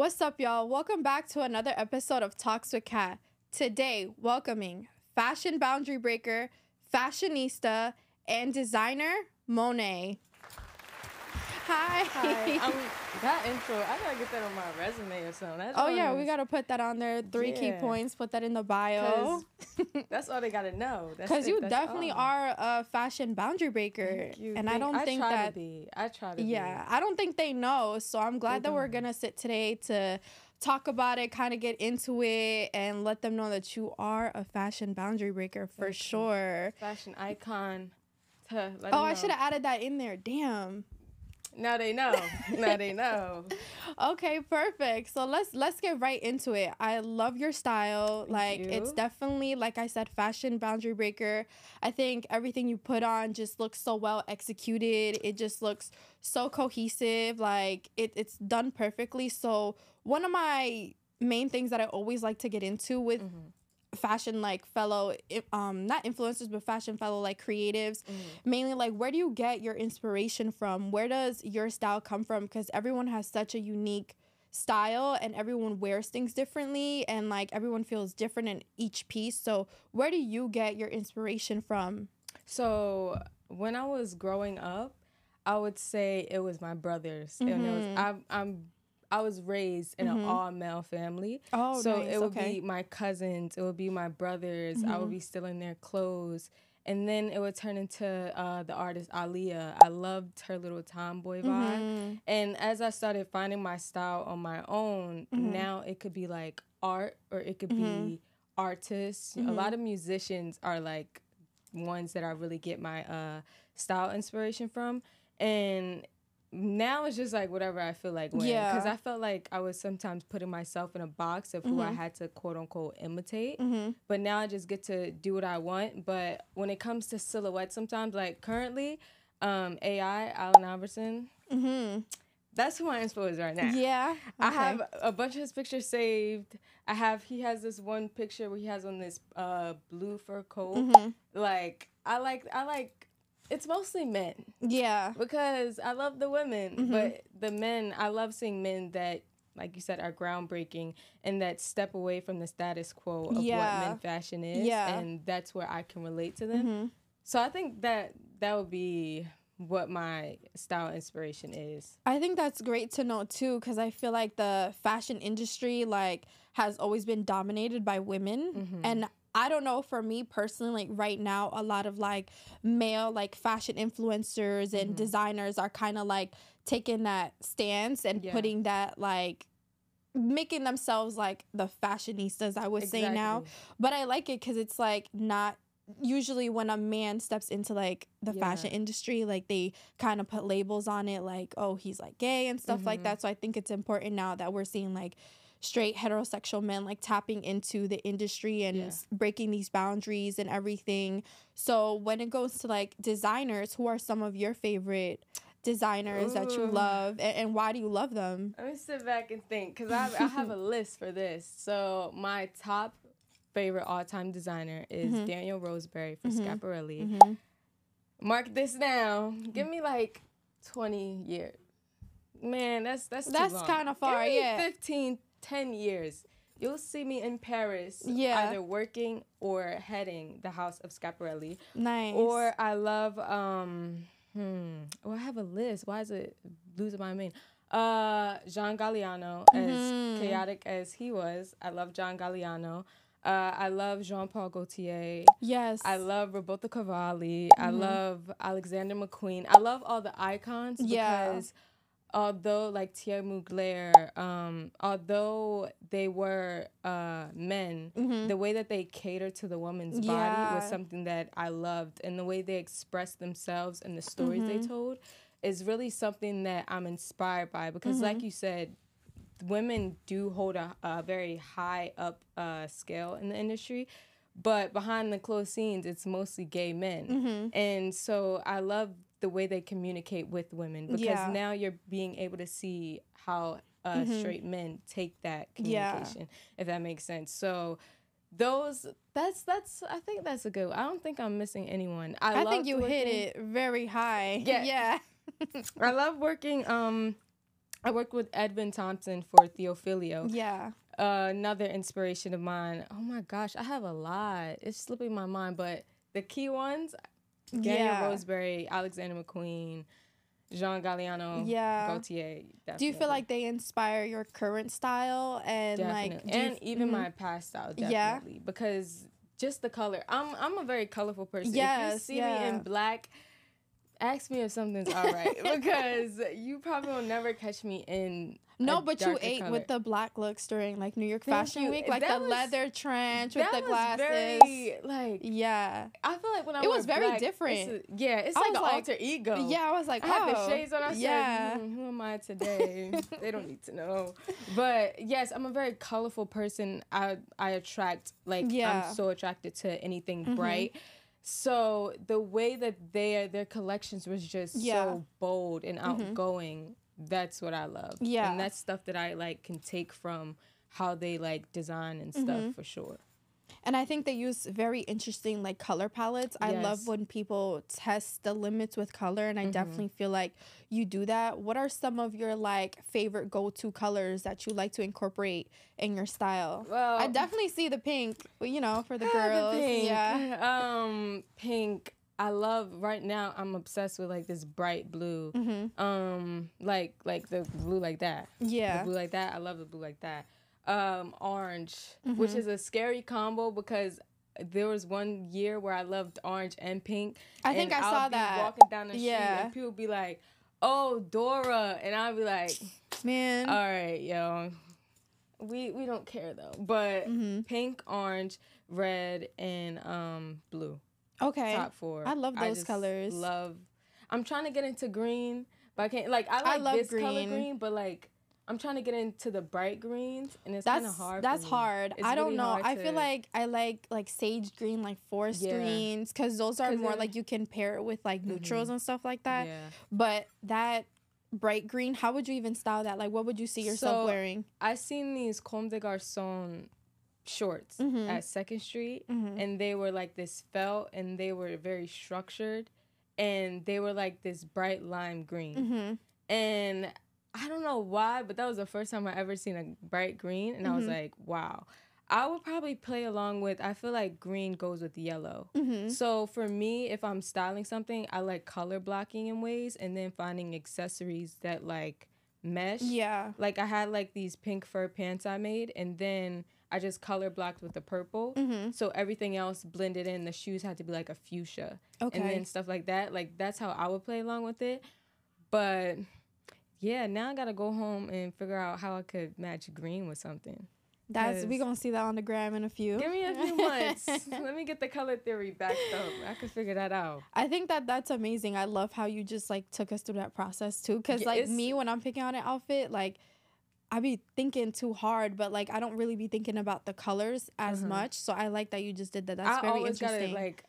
What's up, y'all? Welcome back to another episode of Talks with Kat. Today, welcoming fashion boundary breaker, fashionista, and designer Monet. Hi. Hi. I'm, that intro, I gotta get that on my resume or something. That's oh yeah, we gotta put that on there. Three yeah. key points. Put that in the bio. that's all they gotta know. Because you definitely all. are a fashion boundary breaker, and I don't I think try that. To be. I try to. Yeah, be. I don't think they know. So I'm glad they that we're gonna sit today to talk about it, kind of get into it, and let them know that you are a fashion boundary breaker for sure. Fashion icon. oh, I should have added that in there. Damn. Now they know. now they know. okay, perfect. So let's let's get right into it. I love your style. Thank like you. it's definitely like I said fashion boundary breaker. I think everything you put on just looks so well executed. It just looks so cohesive. Like it it's done perfectly. So one of my main things that I always like to get into with mm-hmm fashion like fellow um not influencers but fashion fellow like creatives mm. mainly like where do you get your inspiration from where does your style come from because everyone has such a unique style and everyone wears things differently and like everyone feels different in each piece so where do you get your inspiration from so when i was growing up i would say it was my brothers mm-hmm. and it was I, mm-hmm. i'm I was raised in mm-hmm. an all male family. Oh, so nice. it would okay. be my cousins, it would be my brothers. Mm-hmm. I would mm-hmm. be stealing their clothes, and then it would turn into uh, the artist Aaliyah. I loved her little tomboy vibe, mm-hmm. and as I started finding my style on my own, mm-hmm. now it could be like art or it could be mm-hmm. artists. A lot of musicians are like ones that I really get my uh, style inspiration from, and now it's just like whatever I feel like wearing. Yeah. Because I felt like I was sometimes putting myself in a box of who mm-hmm. I had to quote unquote imitate. Mm-hmm. But now I just get to do what I want. But when it comes to silhouette, sometimes like currently, um, AI Allen Iverson. Mm-hmm. That's who my inspo is right now. Yeah, okay. I have a bunch of his pictures saved. I have he has this one picture where he has on this uh, blue fur coat. Mm-hmm. Like I like I like it's mostly men. Yeah. Because I love the women, mm-hmm. but the men, I love seeing men that like you said, are groundbreaking and that step away from the status quo of yeah. what men fashion is. Yeah. And that's where I can relate to them. Mm-hmm. So I think that that would be what my style inspiration is. I think that's great to know too, because I feel like the fashion industry like has always been dominated by women, mm-hmm. and I don't know for me personally, like right now, a lot of like male like fashion influencers and mm-hmm. designers are kind of like taking that stance and yeah. putting that like making themselves like the fashionistas I would exactly. say now. But I like it because it's like not usually when a man steps into like the yeah. fashion industry like they kind of put labels on it like oh he's like gay and stuff mm-hmm. like that so i think it's important now that we're seeing like straight heterosexual men like tapping into the industry and yeah. breaking these boundaries and everything. So when it goes to like designers, who are some of your favorite designers Ooh. that you love and, and, why do you love them? Let me sit back and think because I, I have a list for this. So my top favorite all time designer is mm-hmm. Daniel Roseberry for mm-hmm. Scaparelli. Mm-hmm. Mark this down. Give me like 20 years. Man, that's that's that's kind of far. yeah, 15, 10 years, you'll see me in Paris. Yeah. Either working or heading the house of Scaparelli. Nice. Or I love, um, hmm, well, I have a list. Why is it losing my mind? Uh, John Galliano, mm-hmm. as chaotic as he was, I love John Galliano. Uh, I love Jean Paul Gaultier. Yes. I love Roberto Cavalli. Mm-hmm. I love Alexander McQueen. I love all the icons yeah. because although like Tia Mugler, um, although they were uh, men, mm-hmm. the way that they catered to the woman's yeah. body was something that I loved, and the way they expressed themselves and the stories mm-hmm. they told is really something that I'm inspired by because, mm-hmm. like you said, women do hold a, a very high up uh, scale in the industry but behind the closed scenes it's mostly gay men mm-hmm. and so i love the way they communicate with women because yeah. now you're being able to see how uh, mm-hmm. straight men take that communication, yeah. if that makes sense. So those that's that's I think that's a good. I don't think I'm missing anyone. I, I think you working, hit it very high. Yeah, yeah. I love working. Um, I worked with Edwin Thompson for Theophilio. Yeah. Uh, another inspiration of mine. Oh my gosh, I have a lot. It's slipping my mind, but the key ones Daniel yeah. Roseberry, Alexander McQueen, Jean Galliano, yeah. Gautier. Definitely. Do you feel like they inspire your current style and definitely. like and f- even mm-hmm. my past style definitely yeah. because just the color. I'm I'm a very colorful person. Yes, if you see yeah. me in black ask me if something's all right because you probably will never catch me in. No, but you ate color. with the black looks during like New York Thank Fashion you. Week, like that the was, leather trench with the glasses. Very, like yeah, I feel like when I it was very black, different. It's yeah, it's I like an like, alter ego. Yeah, I was like, I have had the oh, shades on. I yeah. said, mm, who am I today? they don't need to know. But yes, I'm a very colorful person. I I attract like yeah. I'm so attracted to anything mm-hmm. bright so the way that their their collections was just yeah. so bold and mm-hmm. outgoing, mm-hmm. that's what I love. Yeah, and that's stuff that I like can take from how they like design and mm-hmm. stuff mm-hmm. for sure. And I think they use very interesting like color palettes. Yes. I love when people test the limits with color and I mm-hmm. definitely feel like you do that. What are some of your like favorite go-to colors that you like to incorporate in your style? Well, I definitely see the pink, you know, for the ah, girls. The pink. Yeah. Um pink I love right now. I'm obsessed with like this bright blue, mm-hmm. um, like like the blue like that. Yeah, the blue like that. I love the blue like that um, orange, mm-hmm. which is a scary combo because there was one year where I loved orange and pink. I think I I'll saw that walking down the yeah. street and people be like, "Oh, Dora," and I'll be like, "Man, all right, yo." We, we don't care though, but mm-hmm. pink, orange, red, and um blue. Okay, top four. I love those I colors. Love. I'm trying to get into green, but I can't. Like I like I love this green. color green, but like I'm trying to get into the bright greens, and it's kind of hard. That's hard. It's I don't really know. I feel like I like like sage green, like forest yeah. greens, because those are more like you can pair it with like mm-hmm. neutrals mm-hmm. and stuff like that. Yeah. But that bright green, how would you even style that? Like, what would you see yourself so, wearing? I seen these Comme des Garçons shorts mm-hmm. at Second Street, mm-hmm. and they were like this felt, and they were very structured, and they were like this bright lime green, mm-hmm. and I don't know why, but that was the first time I ever seen a bright green, and mm-hmm. I was mm-hmm. like, wow. I would probably play along with. I feel like green goes with yellow. Mm-hmm. So for me, if I'm styling something, I like color blocking in ways, and then finding accessories that like mesh. Yeah. Like I had like these pink fur pants I made, and then I just color blocked with the purple. Mm-hmm. So everything else blended in. The shoes had to be like a fuchsia. Okay. And then stuff like that. Like that's how I would play along with it, but yeah, now I gotta go home and figure out how I could match green with something. That's we gonna see that on the gram in a few. Give me a few months. Let me get the color theory back up. I could figure that out. I think that that's amazing. I love how you just like took us through that process too. Cause like me, when I'm picking out an outfit, like I be thinking too hard, but like I don't really be thinking about the colors as uh-huh. much. So I like that you just did that. That's I very interesting. Gotta, like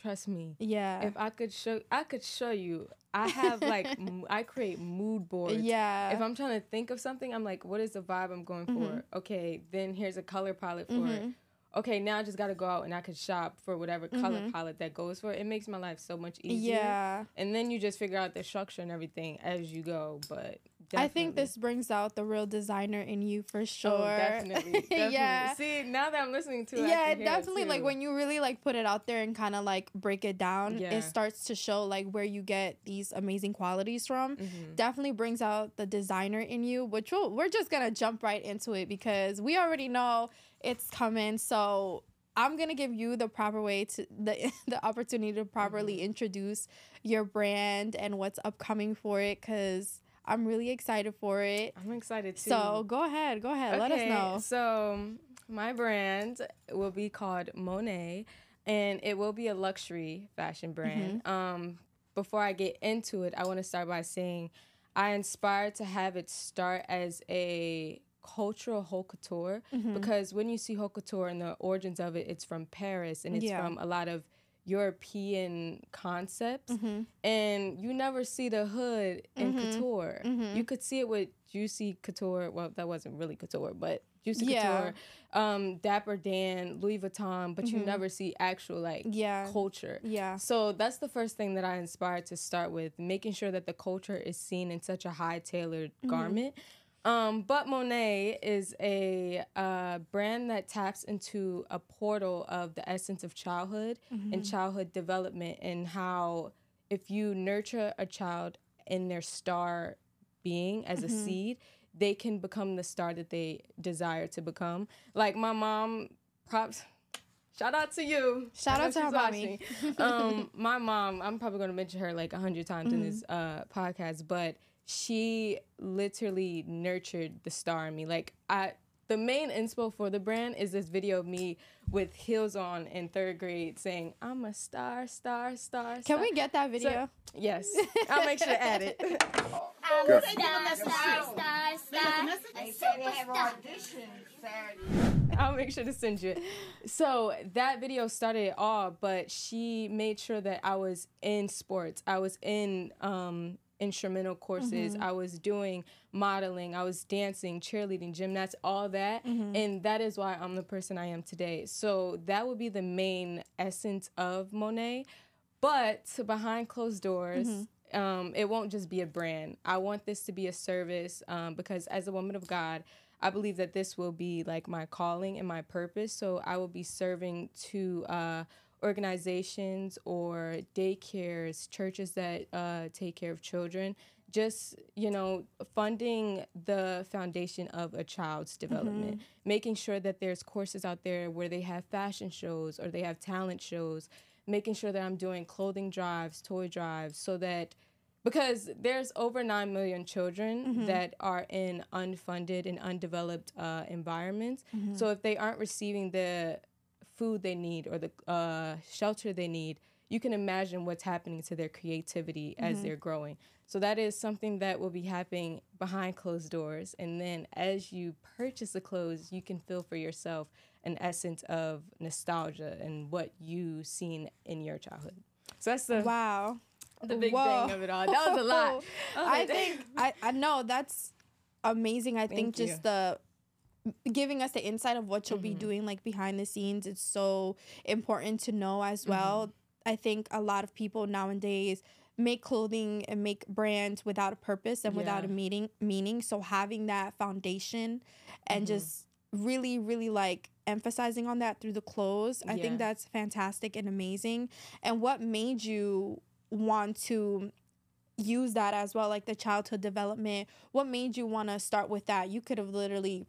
Trust me. Yeah. If I could show, I could show you. I have like, m- I create mood boards. Yeah. If I'm trying to think of something, I'm like, what is the vibe I'm going mm-hmm. for? Okay, then here's a color palette for mm-hmm. it. Okay, now I just gotta go out and I could shop for whatever mm-hmm. color palette that goes for it. It makes my life so much easier. Yeah. And then you just figure out the structure and everything as you go. But Definitely. I think this brings out the real designer in you for oh, sure. Oh, definitely. definitely. yeah. See, now that I'm listening to it, yeah, definitely. It like when you really like put it out there and kind of like break it down, yeah. it starts to show like where you get these amazing qualities from. Mm-hmm. Definitely brings out the designer in you, which we'll, we're just gonna jump right into it because we already know it's coming. So I'm gonna give you the proper way to the the opportunity to properly mm-hmm. introduce your brand and what's upcoming for it because I'm really excited for it. I'm excited too. So go ahead, go ahead, okay, let us know. So my brand will be called Monet, and it will be a luxury fashion mm-hmm. brand. Mm-hmm. Um, before I get into it, I want to start by saying I inspired to have it start as a cultural haute couture mm-hmm. because when you see haute couture and the origins of it, it's from Paris and it's yeah. from a lot of European concepts, mm-hmm. and you never see the hood in mm-hmm. couture. Mm-hmm. You could see it with Juicy Couture. Well, that wasn't really couture, but Juicy yeah. Couture, um, Dapper Dan, Louis Vuitton, but you mm-hmm. never see actual like yeah. culture. Yeah. So that's the first thing that I inspired to start with, making sure that the culture is seen in such a high tailored mm-hmm. garment, um, but Monet is a uh, brand that taps into a portal of the essence of childhood mm-hmm. and childhood development, and how if you nurture a child in their star being as mm-hmm. a seed, they can become the star that they desire to become. Like my mom, props. Shout out to you. Shout out to her mommy. um, my mom, I'm probably going to mention her like a hundred times mm-hmm. in this uh, podcast, but she literally nurtured the star in me. Like I the main inspo for the brand is this video of me with heels on in third grade saying, I'm a star, star, star, star. Can we get that video? So, yes. I'll make sure to add it. I'm a star, star, star, star. They I'll make sure to send you it. So that video started it all, but she made sure that I was in sports. I was in um, instrumental courses. Mm-hmm. I was doing modeling. I was dancing, cheerleading, gymnastics, all that. Mm-hmm. And that is why I'm the person I am today. So that would be the main essence of Monet. But behind closed doors, mm-hmm. um, it won't just be a brand. I want this to be a service um, because as a woman of God, I believe that this will be like my calling and my purpose. So I will be serving to. Uh, organizations or daycares, churches that uh, take care of children, just you know funding the foundation of a child's mm-hmm. development mm-hmm. making sure that there's courses out there where they have fashion shows or they have talent shows making sure that i'm doing clothing drives toy drives so that because there's over 9 million children mm-hmm. that are in unfunded and undeveloped uh, environments mm-hmm. so if they aren't receiving the food they need or the uh, shelter they need, you can imagine what's happening to their creativity mm-hmm. as they're growing. So that is something that will be happening behind closed doors. And then as you purchase the clothes, you can feel for yourself an essence of nostalgia and what you seen in your childhood. So that's the wow, the big Whoa. thing of it all. That was a lot. I, think I, I know that's amazing. I Thank think just you. the giving us the insight of what you'll mm-hmm. be doing like behind the scenes it's so important to know as mm-hmm. well mm-hmm. i think a lot of people nowadays make clothing and make brands without a purpose and yeah. without a meaning meaning so having that foundation and mm-hmm. just really really like emphasizing on that through the clothes i yeah. think that's fantastic and amazing and what made you want to use that as well like the childhood development what made you want to start with that you could have literally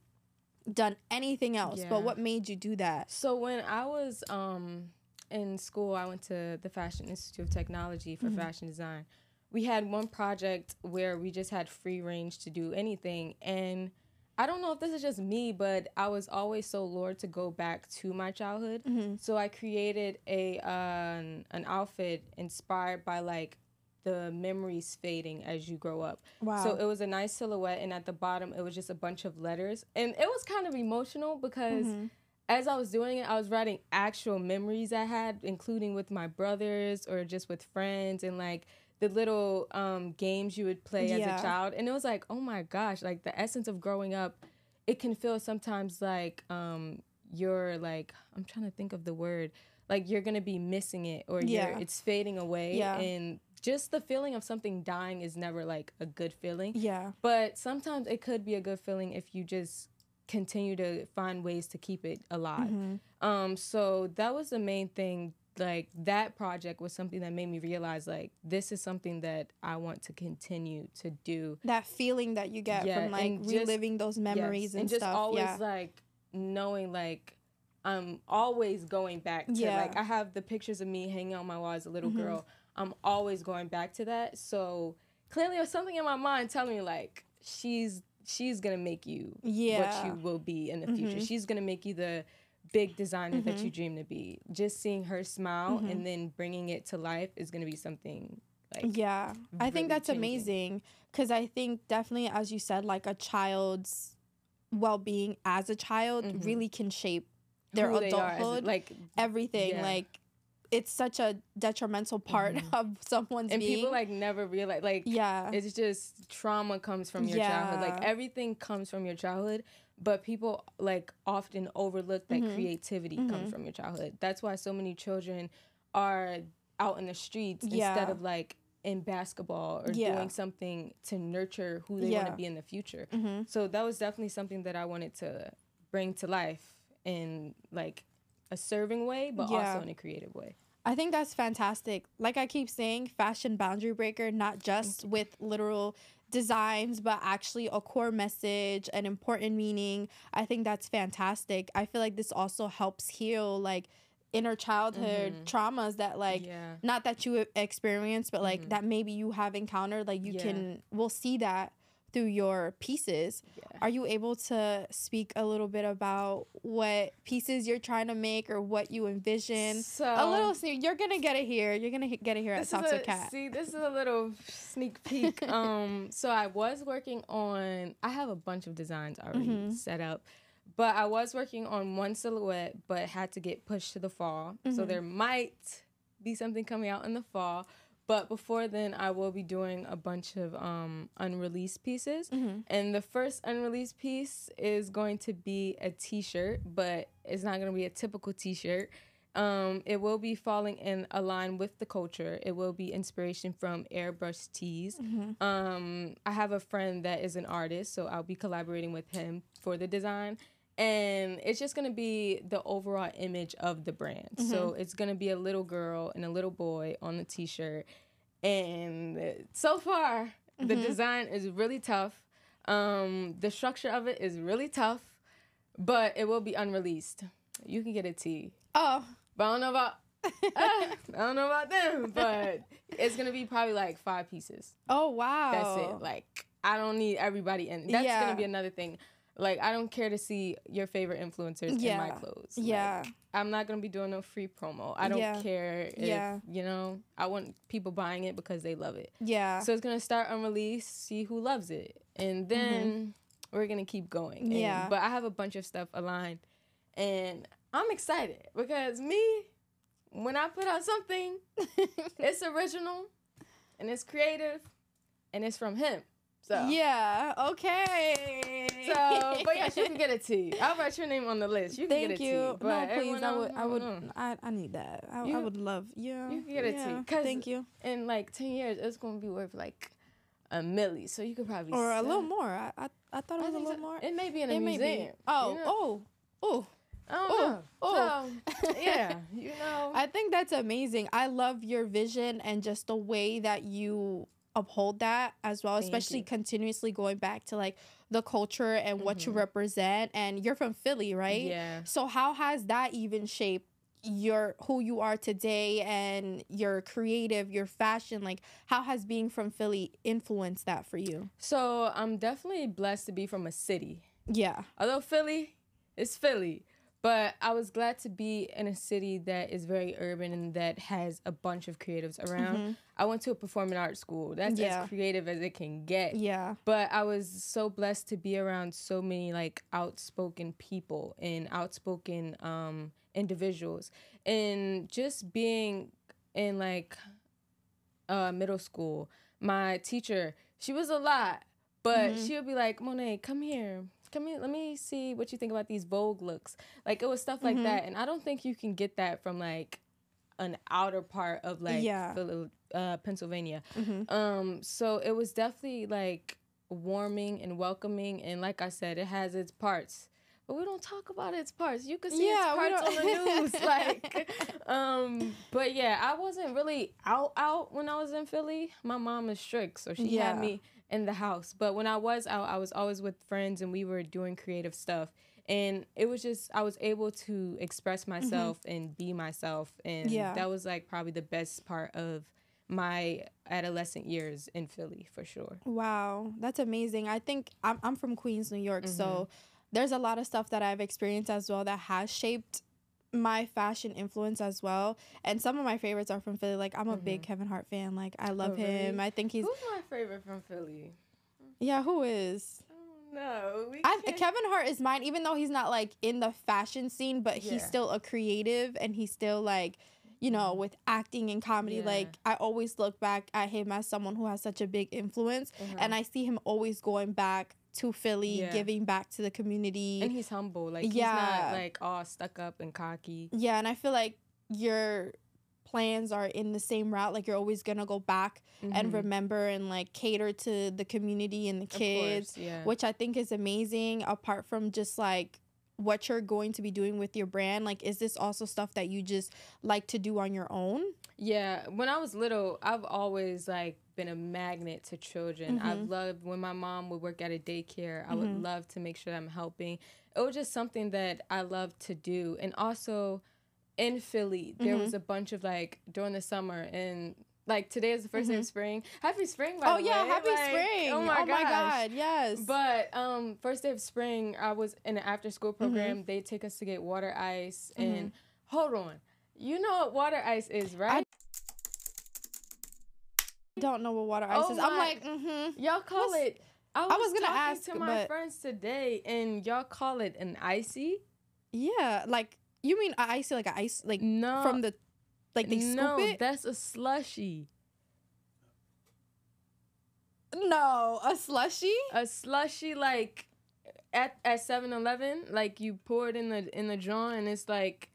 done anything else. Yeah. But what made you do that? So when I was um, in school, I went to the Fashion Institute of Technology for mm-hmm. fashion design. We had one project where we just had free range to do anything. And I don't know if this is just me, but I was always so lured to go back to my childhood. Mm-hmm. So I created a uh, um, an, an outfit inspired by like the memories fading as you grow up. Wow. So it was a nice silhouette, and at the bottom, it was just a bunch of letters. And it was kind of emotional because mm-hmm. as I was doing it, I was writing actual memories I had, including with my brothers or just with friends, and like the little um, games you would play yeah. as a child. And it was like, oh my gosh, like the essence of growing up, it can feel sometimes like um, you're like, I'm trying to think of the word. Like you're gonna be missing it, or yeah. it's fading away, yeah. and just the feeling of something dying is never like a good feeling. Yeah. But sometimes it could be a good feeling if you just continue to find ways to keep it alive. Mm-hmm. Um, so that was the main thing. Like that project was something that made me realize like this is something that I want to continue to do. That feeling that you get yeah, from like reliving just, those memories yes, and, and, just stuff. always yeah. like knowing like I'm always going back to yeah. like I have the pictures of me hanging on my wall as a little mm-hmm. girl. I'm always going back to that. So clearly there's something in my mind telling me like she's she's gonna make you yeah. what you will be in the mm-hmm. future. She's gonna make you the big designer mm-hmm. that you mm-hmm. dream to be. Just seeing her smile mm-hmm. and then bringing it to life is going to be something like Yeah. Really I think that's changing. amazing cuz I think definitely as you said like a child's well-being as a child mm-hmm. really can shape their Who adulthood, like everything. Yeah. Like it's such a detrimental part mm-hmm. of someone's and being. people like never realize like yeah it's just trauma comes from your yeah. childhood like everything comes from your childhood but people like often overlook that mm-hmm. creativity mm-hmm. comes from your childhood that's why so many children are out in the streets yeah. instead of like in basketball or yeah. doing something to nurture who they want to be in the future mm-hmm. so that was definitely something that i wanted to bring to life and like a serving way, but yeah. also in a creative way. I think that's fantastic. Like I keep saying, fashion boundary breaker, not just with literal designs, but actually a core message, an important meaning. I think that's fantastic. I feel like this also helps heal like inner childhood mm-hmm. traumas that like yeah. not that you experienced, but like mm-hmm. that maybe you have encountered. Like you yeah. can we'll see that through your pieces. Yeah. Are you able to speak a little bit about what pieces you're trying to make or what you envision? So, a little sneak. You're gonna get it here. You're gonna get it here at Tops of Cat. See, this is a little sneak peek. um, so I was working on. I have a bunch of designs already mm-hmm. set up. But I was working on one silhouette, but had to get pushed to the fall. Mm-hmm. So there might be something coming out in the fall. But before then, I will be doing a bunch of um, unreleased pieces. Mm-hmm. And the first unreleased piece is going to be a t shirt, but it's not going to be a typical t shirt. Um, it will be falling in a line with the culture. It will be inspiration from airbrush tees. Mm-hmm. Um, I have a friend that is an artist, so I'll be collaborating with him for the design and it's just going to be the overall image of the brand. Mm-hmm. So it's going to be a little girl and a little boy on the t-shirt. And so far, mm-hmm. the design is really tough. Um, the structure of it is really tough, but it will be unreleased. You can get a T. Oh, but I don't know about I don't know about them, but it's gonna be probably like five pieces. Oh wow, that's it. Like I don't need everybody in. That's yeah. gonna be another thing. Like I don't care to see your favorite influencers yeah. in my clothes. Yeah. Like, I'm not gonna be doing no free promo. I don't yeah. care if yeah. you know, I want people buying it because they love it. Yeah. So it's gonna start unreleased, see who loves it. And then mm-hmm. we're gonna keep going. And, yeah. But I have a bunch of stuff aligned and I'm excited because me, when I put out something, it's original and it's creative and it's from him. So yeah, okay. So, but yes, you can get a T. I'll write your name on the list. You Thank can get a you. T. you. no, please. I would. I would. I, I need that. I, you, I would love. Yeah. You can get yeah. a T. Thank you. In like ten years, it's gonna be worth like a milli. So you could probably or a little more. I, I I thought it was a little so. more. It may be in a it museum. Oh, oh, oh oh oh oh so, yeah, you know. I think that's amazing. I love your vision and just the way that you uphold that as well, Thank especially you. continuously going back to like the culture and mm-hmm. what you mm-hmm. represent. And you're from Philly, right? Yeah. So how has that even shaped your who you are today and your creative, your fashion? Like how has being from Philly influenced that for you? So I'm definitely blessed to be from a city. Yeah. Although Philly, is Philly. But I was glad to be in a city that is very urban and that has a bunch of creatives around. Mm-hmm. I went to a performing arts school. That's yeah. as creative as it can get. Yeah. But I was so blessed to be around so many like outspoken people and outspoken um, individuals. And just being in like uh, middle school, my teacher, she was a lot, but mm-hmm. she would be like, Monet, come here Come here, let me see what you think about these Vogue looks. Like it was stuff like mm-hmm. that, and I don't think you can get that from like an outer part of like yeah. uh, Pennsylvania. Mm-hmm. Um, so it was definitely like warming and welcoming, and like I said, it has its parts but we don't talk about its parts. You can see yeah, its parts on the news, like. Um, but yeah, I wasn't really out out when I was in Philly. My mom is strict, so she yeah. had me in the house. But when I was out, I was always with friends and we were doing creative stuff. And it was just I was able to express mm-hmm. myself mm-hmm. and be myself and yeah. that was like probably the best part of my adolescent years in Philly for sure. Wow, that's amazing. I think I'm I'm from Queens, New York, mm-hmm. so there's a lot of stuff that I've experienced as well that has shaped my fashion influence as well. And some of my favorites are from Philly. Like I'm a mm-hmm. big Kevin Hart fan. Like I love oh, really? him. I think he's Who's my favorite from Philly? Yeah, who is? No, Kevin Hart is mine, even though he's not like in the fashion scene, but yeah. he's still a creative and he's still like, you know, mm-hmm. with acting and comedy. Yeah. Like, I always look back at him as someone who has such a big influence, and uh-huh. I see him always going back to Philly, yeah. giving back to the community. And he's humble. Like yeah. he's not like all stuck up and cocky. Yeah, and I feel like your plans are in the same route. Like you're always gonna go back mm-hmm. and remember and like cater to the community and the kids. Course, yeah. Which I think is amazing apart from just like what you're going to be doing with your brand? Like, is this also stuff that you just like to do on your own? Yeah. When I was little, I've always like been a magnet to children. Mm-hmm. I've loved when my mom would work at a daycare. I mm-hmm. would love to make sure I'm helping. It was just something that I love to do, and also in Philly, there mm-hmm. was a bunch of like during the summer and like today is the 1st mm-hmm. day of mm-hmm. spring. Happy spring, by oh, the yeah, way. happy like, spring. Oh my, oh my god, yes. But um, first day of spring, I was in an after school mm-hmm. program. Mm-hmm. They take us to get water ice, mm-hmm. and hold on, you know what water ice is, right? I don't know what water ice oh is. My, I'm like, mm-hmm. Y'all call What's, it. I was, I was gonna ask to my but, friends today, and y'all call it an icy. Yeah, like you mean icy, like an ice, like no, from the like they no, scoop it. That's a slushy. No, a slushy. A slushy like at at 7-Eleven, like you pour it in the in the jar and it's like.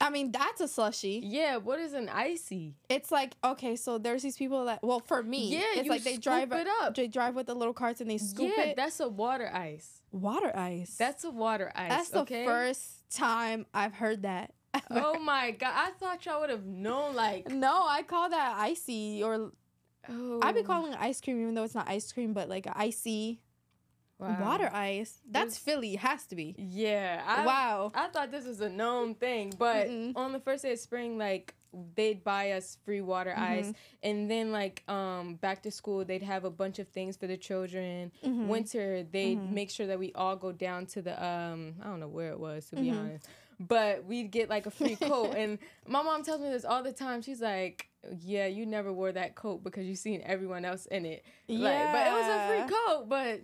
I mean that's a slushy. Yeah, what is an icy? It's like okay, so there's these people that well for me, yeah, it's like they drive it up. They drive with the little carts and they scoop yeah, it. that's a water ice. Water ice. That's a water ice. That's okay? the first time I've heard that. oh my god! I thought y'all would have known. Like, no, I call that icy or oh. I been calling it ice cream, even though it's not ice cream, but like icy. Wow. Water ice. That's this, Philly. Has to be. Yeah. I, wow. I thought this was a known thing, but Mm-mm. on the first day of spring, like they'd buy us free water mm-hmm. ice and then like um back to school they'd have a bunch of things for the children mm-hmm. winter they'd mm-hmm. make sure that we all go down to the um i don't know where it was to be mm-hmm. honest but we'd get like a free coat. and my mom tells me this all the time. She's like, "Yeah, you never wore that coat because you have seen everyone else in it." Like, yeah, but it was a free coat, but.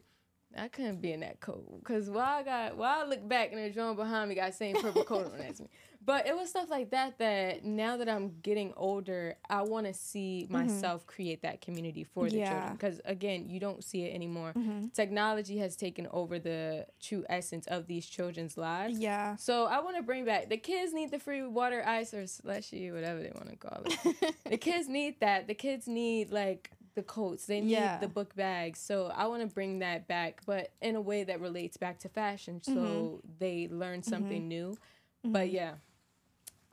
I couldn't be in that coat because while I got while I look back and the drone behind me got the same purple coat on as me. But it was stuff like that that now that I'm getting older, I want to see mm-hmm. myself mm-hmm. create that community for the yeah. children. Because again, you don't see it anymore. Mm-hmm. Technology has taken over the true essence of these children's lives. Yeah. So I want to bring back the kids need the free water, ice, or slushy, whatever they want to call it. the kids need that. The kids need like the coats. They need yeah. the book bags. So I want to bring that back, but in a way that relates back to fashion. So mm-hmm. they learn mm-hmm. something new. Mm-hmm. But yeah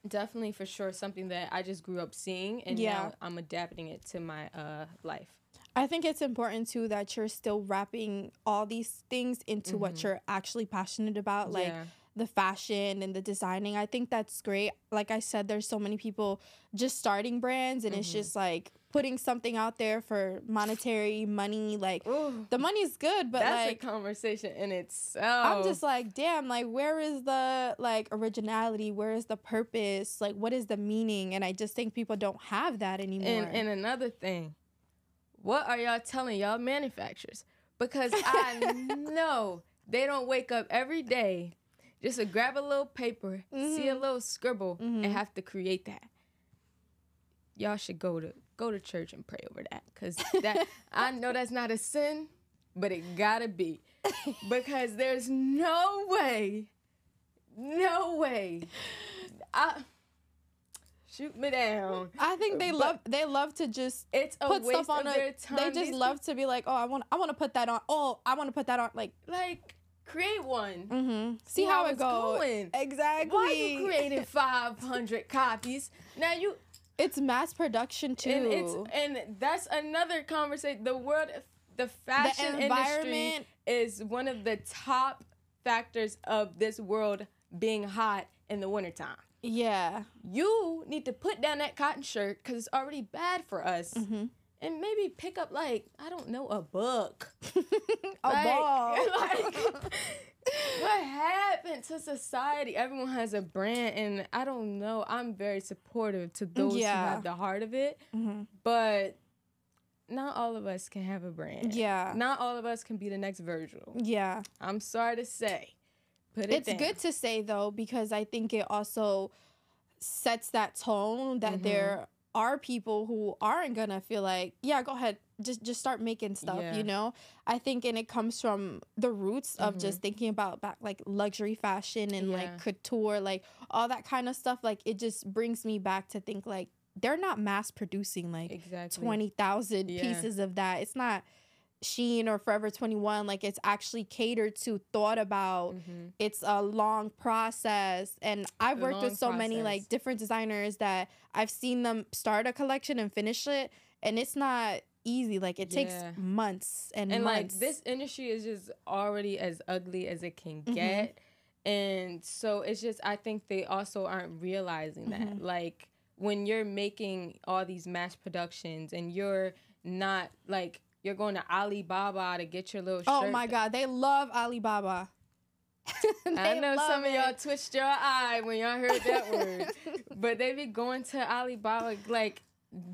definitely for sure something that I just grew up seeing and yeah. now I'm adapting it to my uh, life. I think it's important too that you're still wrapping all these things into mm-hmm. what you're actually passionate about, like yeah. the fashion and the designing. I think that's great. Like I said, there's so many people just starting brands and mm-hmm. it's just like putting something out there for monetary money. Like Ooh, the money's good, but that's like, a conversation in itself. I'm just like, damn, like where is the like originality? Where is the purpose? Like what is the meaning? And I just think people don't have that anymore. And, and another thing, what are y'all telling y'all manufacturers? Because I know they don't wake up every day just to grab a little paper, mm-hmm. see a mm-hmm. little scribble, mm-hmm. and have to create that. Y'all should go to go to church and pray over that because that I know that's not a sin, but it gotta be because there's no way, no way. I, shoot me down. I think they but love they love to just it's put stuff on a, They just love to be like, oh, I want I want to put that on. Oh, I want to put that on. Like like create one. Mm-hmm. See, See, how, how it goes. Going. Exactly. Why you creating five hundred copies? Now you it's mass production too. And it's and that's another conversation. The world the fashion the industry is one of the top factors of this world being hot in the wintertime. Yeah. You need to put down that cotton shirt because it's already bad for us. Mm-hmm and maybe pick up like I don't know a book, a like, ball. like, what happened to society? Everyone has a brand, and I don't know. I'm very supportive to those yeah. who have the heart of it, mm-hmm. but not all of us can have a brand. Yeah, not all of us can be the next Virgil. Yeah, I'm sorry to say, but it it's down. good to say though because I think it also sets that tone that mm-hmm. they're are people who aren't gonna feel like yeah go ahead just just start making stuff yeah. you know i think and it comes from the roots mm-hmm. of just mm-hmm. thinking about back like luxury fashion and yeah. like couture like all that kind of stuff like it just brings me back to think like they're not mass producing like exactly. 20,000 yeah. pieces of that it's not Sheen or Forever 21 like it's actually catered to thought about mm-hmm. it's a long process and I've worked with so process. many like different designers that I've seen them start a collection and finish it and it's not easy like it yeah. takes months and, and months. like this industry is just already as ugly as it can mm-hmm. get and so it's just I think they also aren't realizing that mm-hmm. like when you're making all these mass productions and you're not like you're going to Alibaba to get your little. Oh my God, they love Alibaba. I know some it. of y'all twitched your eye when y'all heard that word, but they be going to Alibaba. Like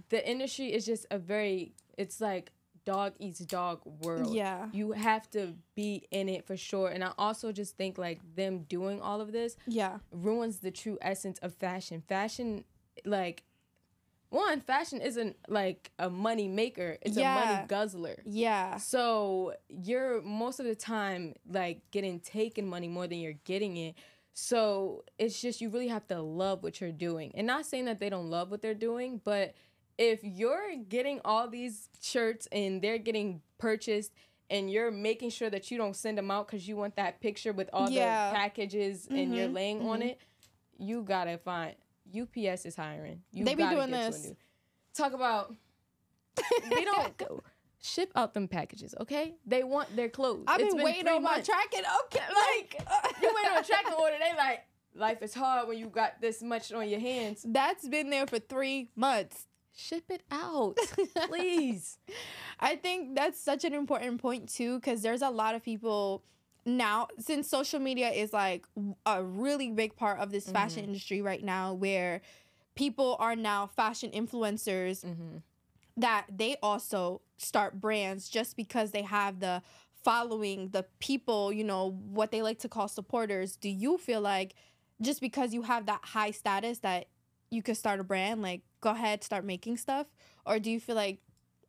the industry is just a very, it's like dog eats dog world. Yeah, you have to be in it for sure. And I also just think like them doing all of this, yeah, ruins the true essence of fashion. Fashion, like one fashion isn't like a money maker it's yeah. a money guzzler yeah so you're most of the time like getting taken money more than you're getting it so it's just you really have to love what you're doing and not saying that they don't love what they're doing but if you're getting all these shirts and they're getting purchased and you're making sure that you don't send them out because you want that picture with all yeah. the packages mm-hmm. and you're mm-hmm. laying mm-hmm. on it you gotta find UPS is hiring. You they be doing this. Talk about we don't go ship out them packages, okay? They want their clothes. I've been, been waiting on months. my tracking. Okay, like you wait on tracking order. They like life is hard when you got this much on your hands. That's been there for three months. Ship it out, please. I think that's such an important point too, because there's a lot of people now since social media is like a really big part of this mm-hmm. fashion industry right now where people are now fashion influencers mm-hmm. that they also start brands just because they have the following the people you know what they like to call supporters do you feel like just because you have that high status that you could start a brand like go ahead start making stuff or do you feel like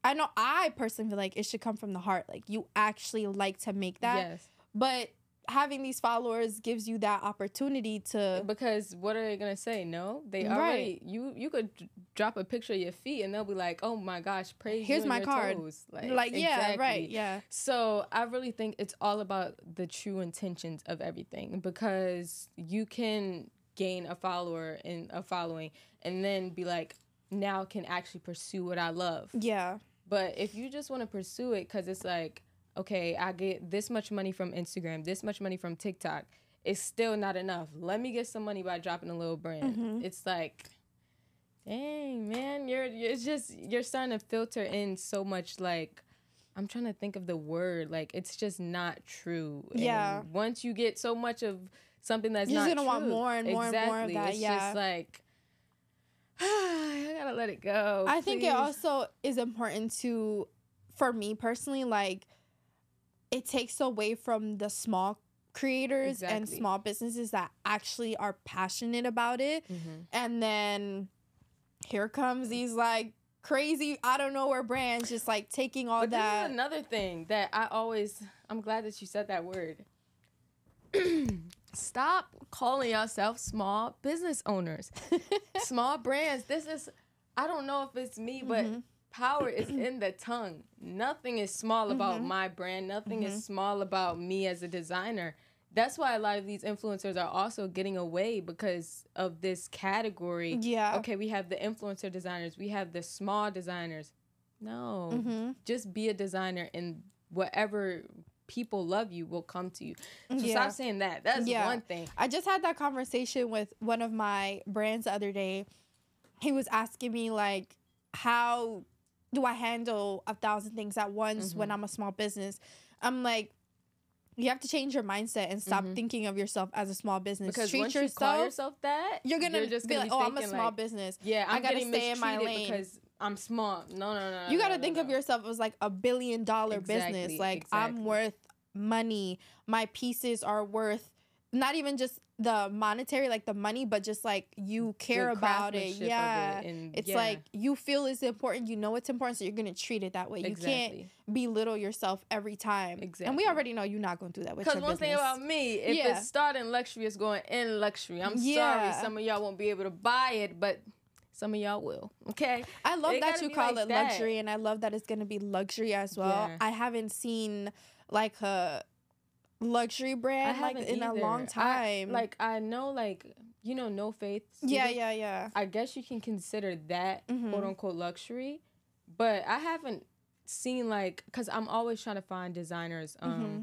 i know i personally feel like it should come from the heart like you actually like to make that yes but having these followers gives you that opportunity to because what are they gonna say no they right. already you you could drop a picture of your feet and they'll be like oh my gosh praise here's my card like, like exactly. yeah right yeah so i really think it's all about the true intentions of everything because you can gain a follower and a following and then be like now can actually pursue what i love yeah but if you just want to pursue it because it's like okay, I get this much money from Instagram, this much money from TikTok. It's still not enough. Let me get some money by dropping a little brand. Mm-hmm. It's like, dang, man, you're, you're it's just you're starting to filter in so much like I'm trying to think of the word. Like it's just not true. Yeah. And once you get so much of something that's you're not gonna true, want more and more exactly, and more of that. It's yeah. just like I gotta let it go. I please. think it also is important to, for me personally, like it takes away from the small creators exactly. and small businesses that actually are passionate about it. Mm-hmm. And then here comes these like crazy I don't know where brands just like taking all but that. another thing that I always I'm glad that you said that word. Stop calling yourself small business owners. small brands. This is I don't know if it's me, but mm-hmm power is in the tongue. Nothing is small about mm-hmm. my brand. Nothing mm-hmm. is small about me as a designer. That's why a lot of these influencers are also getting away because of this category. Yeah. Okay, we have the influencer designers, we have the small designers. No. Mm-hmm. Just be a designer and whatever people love you will come to you. So yeah. stop saying that. That's yeah. one thing. I just had that conversation with one of my brands the other day. He was asking me like how do I handle a thousand things at once mm-hmm. when I'm a small business? I'm like, you have to change your mindset and stop mm-hmm. thinking of yourself as a small business. Because Treat once yourself, you call yourself that, you're gonna you're just be gonna like, "Oh, I'm a small like, business. Yeah, I'm I got to stay in my lane because I'm small." No, no, no. You no, got to no, think no. of yourself as like a billion dollar exactly, business. Like exactly. I'm worth money. My pieces are worth not even just the monetary like the money but just like you care about it yeah it and, it's yeah. like you feel it's important you know it's important so you're gonna treat it that way exactly. you can't belittle yourself every time exactly and we already know you're not gonna do that because one thing about me if yeah. it's starting luxury it's going in luxury i'm yeah. sorry some of y'all won't be able to buy it but some of y'all will. Okay. I love it that you call like it luxury that. and I love that it's gonna be luxury as well. Yeah. I haven't seen like a luxury brand like in either. a long time. I, like I know like you know no faith. Yeah, yeah, yeah. I guess you can consider that mm-hmm. quote unquote luxury, but I haven't seen like cuz I'm always trying to find designers um mm-hmm.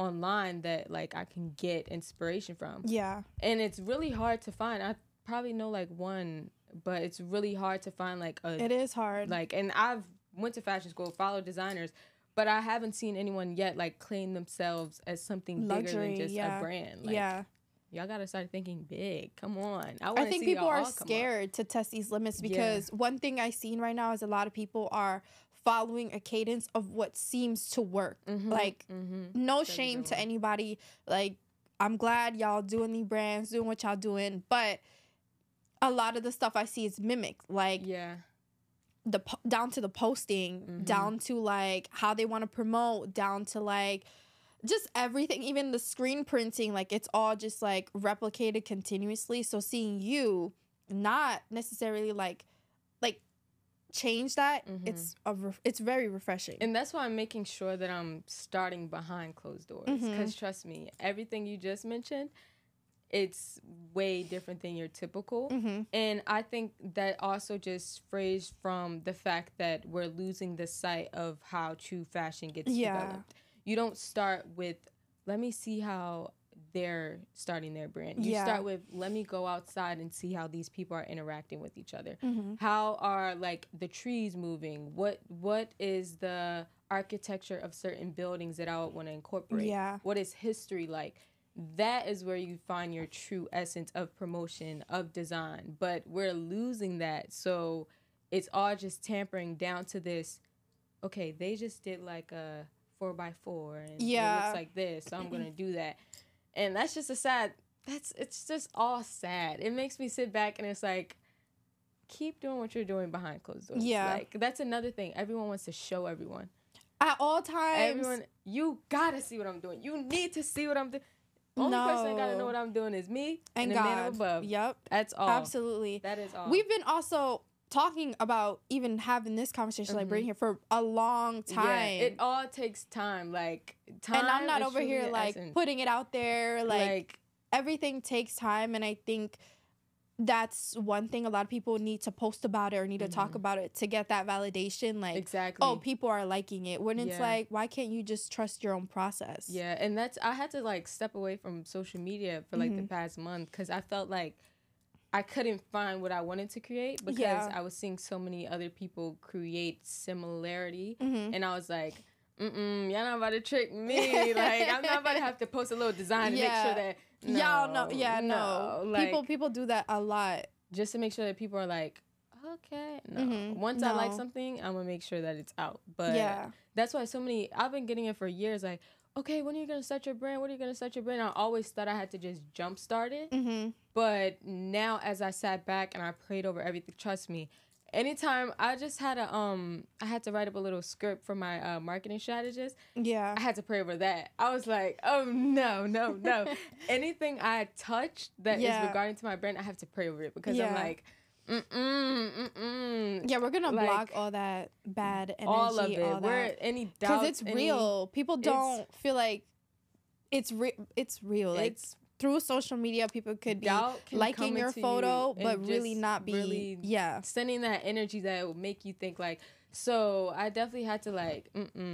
online that like I can get inspiration from. Yeah. And it's really hard to find. I probably know like one, but it's really hard to find like a It is hard. Like and I've went to fashion school, followed designers, but I haven't seen anyone yet like claim themselves as something Luxury, bigger than just yeah. a brand. Like, yeah. Y'all gotta start thinking big. Come on. I, I think people are scared to test these limits because yeah. one thing I've seen right now is a lot of people are following a cadence of what seems to work. Mm-hmm. Like, mm-hmm. no shame to anybody. Like, I'm glad y'all doing the brands, doing what y'all doing, but a lot of the stuff I see is mimicked. Like, yeah the down to the posting, mm-hmm. down to like how they want to promote, down to like just everything, even the screen printing, like it's all just like replicated continuously. So seeing you not necessarily like like change that, mm-hmm. it's a re- it's very refreshing. And that's why I'm making sure that I'm starting behind closed doors because mm-hmm. trust me, everything you just mentioned it's way different than your typical. Mm-hmm. And I think that also just phrased from the fact that we're losing the sight of how true fashion gets yeah. developed. You don't start with, let me see how they're starting their brand. You yeah. start with, let me go outside and see how these people are interacting with each other. Mm-hmm. How are like the trees moving? What what is the architecture of certain buildings that I would want to incorporate? Yeah. What is history like? that is where you find your true essence of promotion of design but we're losing that so it's all just tampering down to this okay they just did like a four by four and yeah. it looks like this so i'm gonna do that and that's just a sad that's it's just all sad it makes me sit back and it's like keep doing what you're doing behind closed doors yeah like that's another thing everyone wants to show everyone at all times everyone you gotta see what i'm doing you need to see what i'm doing only no. person gotta know what I'm doing is me and, and God. the man above. Yep. That's all. Absolutely. That is all. We've been also talking about even having this conversation, mm-hmm. like bringing here for a long time. Yeah, it all takes time. Like time. And I'm not over here like essence. putting it out there. Like, like everything takes time, and I think that's one thing a lot of people need to post about it or need mm-hmm. to talk mm-hmm. about it to get that validation like exactly oh people are liking it when it's yeah. like why can't you just trust your own process yeah and that's i had to like step away from social media for like mm-hmm. the past month because i felt like i couldn't find what i wanted to create because yeah. i was seeing so many other people create similarity mm-hmm. and i was like mm-mm y'all not about to trick me like i'm not about to have to post a little design yeah. to make sure that no, Y'all know, yeah, no. no. Like, people people do that a lot just to make sure that people are like, okay, no. Mm-hmm. Once no. I like something, I'm gonna make sure that it's out. But yeah, that's why so many. I've been getting it for years. Like, okay, when are you gonna start your brand? When are you gonna start your brand? I always thought I had to just jump start it. Mm-hmm. But now, as I sat back and I prayed over everything, trust me, anytime I just had a um I had to write up a little script for my uh, marketing strategist. Yeah. I had to pray over that. I was like, oh no, no, no. Anything I touch that yeah. is regarding to my brand, I have to pray over it because yeah. I'm like Mm-mm, mm-mm. Yeah, we're gonna like, block all that bad energy. All of it. All are any doubt, because it's any, real. People don't feel like it's real. It's real. Like, it's through social media, people could be liking your photo, you but really not be really yeah sending that energy that will make you think like. So I definitely had to like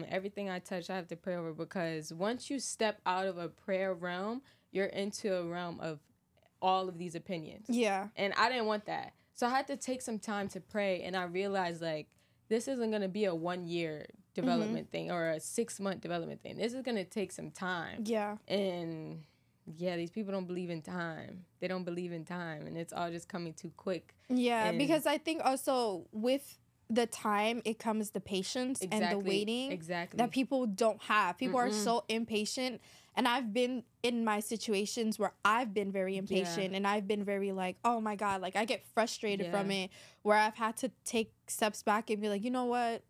everything I touch, I have to pray over because once you step out of a prayer realm, you're into a realm of all of these opinions. Yeah, and I didn't want that, so I had to take some time to pray, and I realized like this isn't gonna be a one year mm-hmm. development mm-hmm. thing or a six month development thing. This is gonna take some time. Yeah, and yeah, these people don't believe in time. They don't believe in time, and it's all just coming too quick. Yeah, and because I think also with the time it comes the patience exactly, and the waiting exactly that people don't have people Mm-mm. are so impatient and i've been in my situations where i've been very impatient yeah. and i've been very like oh my god like i get frustrated yeah. from it where i've had to take steps back and be like you know what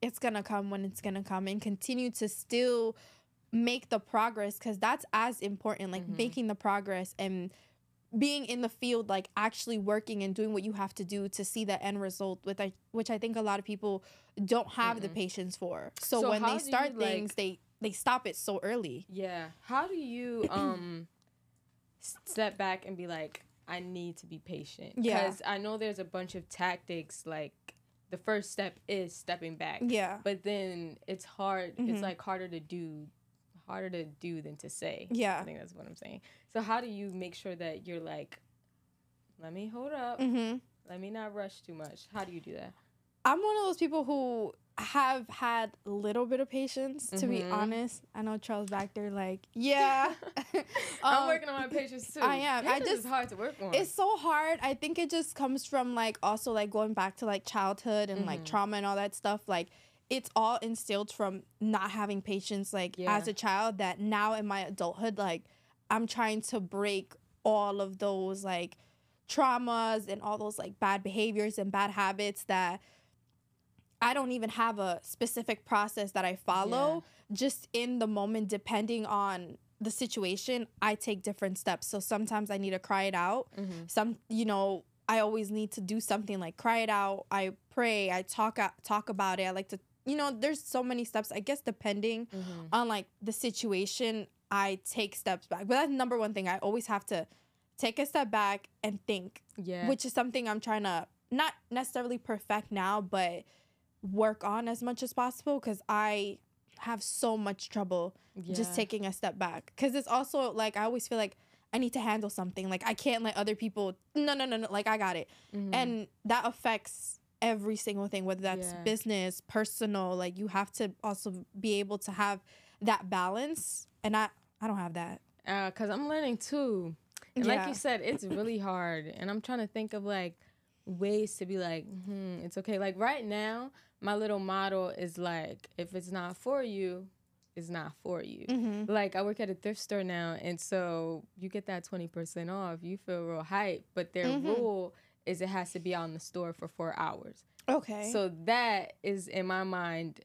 it's gonna come when it's gonna come and continue to still make the progress because that's as important like mm-hmm. making the progress and being in the field like actually working and doing what you have to do to see the end result with I, which i think a lot of people don't have mm-hmm. the patience for so, so when they start you, things like, they they stop it so early yeah how do you um step back and be like i need to be patient yeah because i know there's a bunch of tactics like the first step is stepping back yeah but then it's hard mm-hmm. it's like harder to do harder to do than to say. Yeah. I think that's what I'm saying. So how do you make sure that you're like, let me hold up. Mm-hmm. Let me not rush too much. How do you do that? I'm one of those people who have had little bit of patience, to mm-hmm. be honest. I know Charles back there, like, yeah. um, I'm working on my patience too. I am. Patience I just, is hard to work on. It's so hard. I think it just comes from like also like going back to like childhood and mm-hmm. like trauma and all that stuff. Like it's all instilled from not having patience like yeah. as a child that now in my adulthood like i'm trying to break all of those like traumas and all those like bad behaviors and bad habits that i don't even have a specific process that i follow yeah. just in the moment depending on the situation i take different steps so sometimes i need to cry it out mm-hmm. some you know i always need to do something like cry it out i pray i talk talk about it i like to you know, there's so many steps. I guess depending mm-hmm. on like the situation, I take steps back. But that's number one thing. I always have to take a step back and think. Yeah. Which is something I'm trying to not necessarily perfect now, but work on as much as possible because I have so much trouble yeah. just taking a step back. Cause it's also like I always feel like I need to handle something. Like I can't let other people no no no no like I got it. Mm-hmm. And that affects every single thing, whether that's yeah. business, personal. Like you have to also be able to have that balance. And I, I don't have that. Uh, Cause I'm learning too. And yeah. like you said, it's really hard. And I'm trying to think of like ways to be like, hmm, it's okay. Like right now, my little model is like, if it's not for you, it's not for you. Mm-hmm. Like I work at a thrift store now, and so you get that twenty percent off. You feel real hype, but their mm-hmm. rule is it has to be on the store for four hours. Okay. So that is in my mind.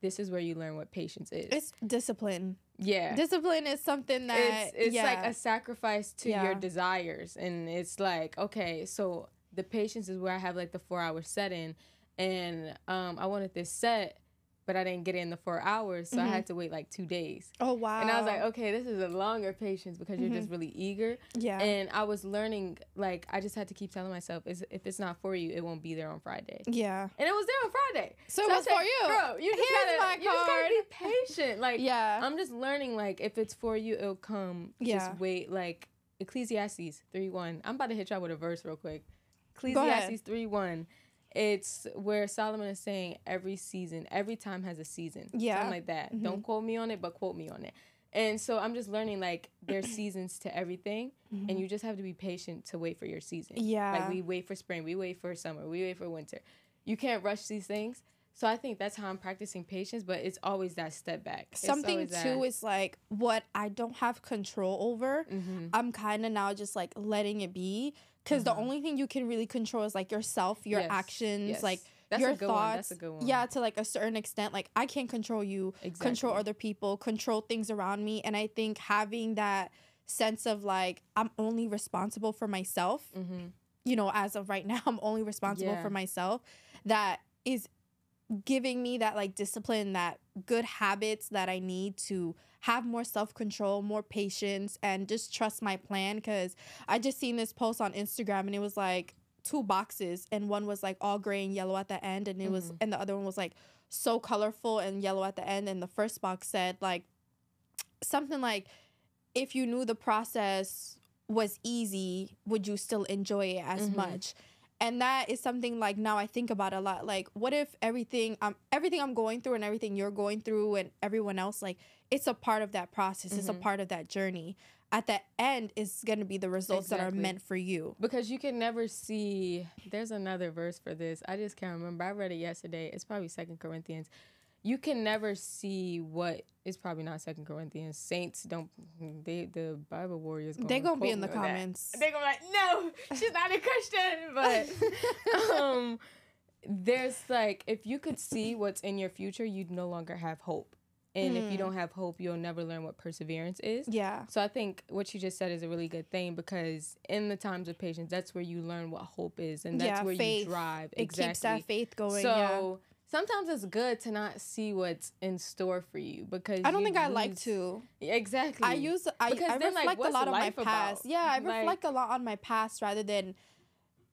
This is where you learn what patience is. It's discipline. Yeah. Discipline is something that it's, it's yeah. like a sacrifice to yeah. your desires, and it's like okay, so the patience is where I have like the four hour set in, and um, I wanted this set but I didn't get in the four hours, so mm-hmm. I had to wait like two days. Oh wow! And I was like, okay, this is a longer patience because you're just mm-hmm. really eager. Yeah. And I was learning, like, I just had to keep telling myself, if it's not for you, it won't be there on Friday. Yeah. And it was there on Friday. So, so it was said, for you, bro. You just Here's gotta, you just gotta be patient. Like, yeah. I'm just learning, like, if it's for you, it'll come. Yeah. Just wait, like Ecclesiastes three one. I'm about to hit y'all with a verse real quick. Ecclesiastes three one it's where Solomon is saying every season, every time has a season. Yeah. Something like that. Mm-hmm. Don't quote me on it, but quote me on it. And so I'm just learning like there's seasons to everything mm-hmm. and you just have to be patient to wait for your season. Yeah. Like we wait for spring, we wait for summer, we wait for winter. You can't rush these things. So I think that's how I'm practicing patience, but it's always that step back. Something too that. is like what I don't have control over. Mm-hmm. I'm kind of now just like letting it be because mm-hmm. the uh-huh. only thing you can really control is like yourself, your yes. actions, yes. like that's your thoughts. Yeah, to like a certain extent. Like I can't control you, exactly. control other people, control things around me, and I think having that sense of like I'm only responsible for myself. Mm-hmm. You know, as of right now, I'm only responsible yeah. for myself. That is giving me that like discipline, that good habits that I need to have more self control, more patience, and just trust my plan. Cause I just seen this post on Instagram and it was like two boxes, and one was like all gray and yellow at the end, and it mm-hmm. was, and the other one was like so colorful and yellow at the end. And the first box said like something like, if you knew the process was easy, would you still enjoy it as mm-hmm. much? and that is something like now i think about a lot like what if everything um, everything i'm going through and everything you're going through and everyone else like it's a part of that process mm-hmm. it's a mm-hmm. part of that journey at the end is going to be the results exactly. that are meant for you because you can never see there's another verse for this i just can't remember i read it yesterday it's probably second corinthians you can never see what is probably not Second Corinthians. Saints don't they the Bible warriors. Gonna they gonna be in the comments. That. They gonna be like, no, she's not a Christian. But um, there's like if you could see what's in your future, you'd no longer have hope. And mm. if you hmm. don't have hope, you'll never learn what perseverance is. Yeah. So I think what you just said is a really good thing because in the times of patience, that's where you learn what hope is, and that's yeah, where faith. you drive. It exactly. keeps that faith going. So. Yeah sometimes it's good to not see what's in store for you because I don't think lose. I like to. Exactly. I use I, because I then, reflect like, a lot on my past. Yeah, I reflect like, a lot on my past rather than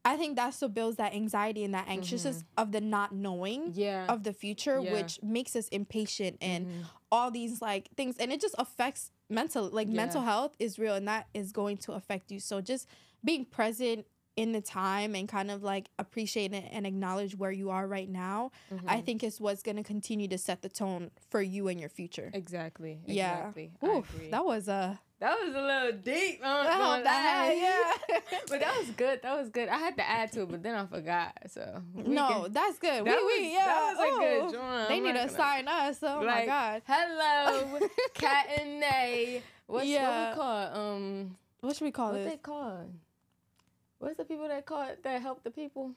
I think that still builds that anxiety and that anxiousness mm-hmm. of the not knowing yeah. of the future, yeah. which makes us impatient and mm-hmm. all these like things. And it just affects mental like yeah. mental health is real and that is going to affect you. So just being present in the time and kind of like appreciate it and acknowledge where you are right now, mm-hmm. I think is what's going to continue to set the tone for you and your future. Exactly. Yeah. Exactly. Oof, that was a. That was a little deep. oh, that, yeah. but that was good. That was good. I had to add to it, but then I forgot. So no, can, that's good. That we, was, we, yeah. That was Ooh. a good They I'm need to sign us. Oh like, my god. Hello, Cat and Nay. What's yeah. what we call um. What should we call what it? What they call? What's the people that call it that help the people?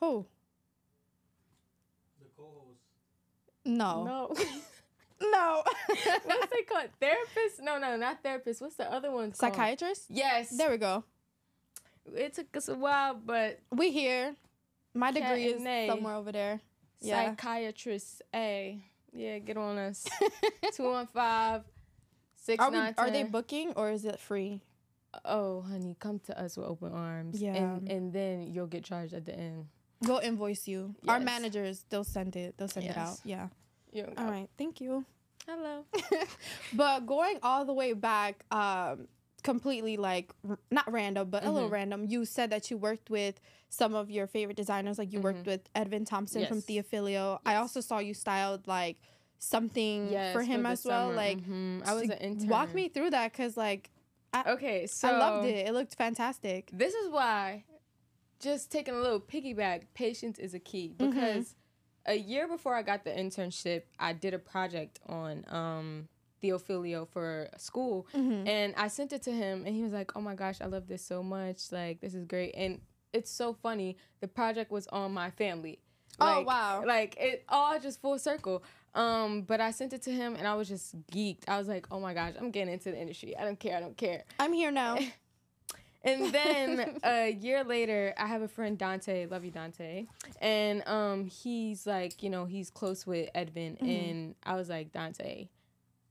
Who? The co-host. No. No. no. What's they called? Therapist? No, no, not therapist. What's the other one? Called? Psychiatrist. Yes. There we go. It took us a while, but we here. My degree is a. somewhere over there. Yeah. Psychiatrist A. Yeah, get on us. 215 are, we, are they booking or is it free? oh honey come to us with open arms yeah and, and then you'll get charged at the end we'll invoice you yes. our managers they'll send it they'll send yes. it out yeah all All right. thank you hello but going all the way back um completely like r- not random but mm-hmm. a little mm-hmm. random you said that you worked with some of your favorite designers like you mm-hmm. worked with edvin thompson yes. from theophilio yes. i also saw you styled like something yes, for him for as well like mm-hmm. i was an intern walk me through that because like I, okay, so I loved it. It looked fantastic. This is why, just taking a little piggyback, patience is a key mm-hmm. because mm-hmm. a year before I got the internship, I did a project on um, Theophilio for school, mm-hmm. and I sent it to him, and he was like, "Oh my gosh, I love this so much! Like this is great!" And it's so funny. The project was on my family. Oh, like, oh wow! Like it all just full circle. Um, but I sent it to him and I was just geeked. I was like, oh my gosh, I'm getting into the industry. I don't care. I don't care. I'm here now. and then a year later, I have a friend Dante, love you Dante, and um, he's like, you know, he's close with Edvin, mm-hmm. and I was like, Dante,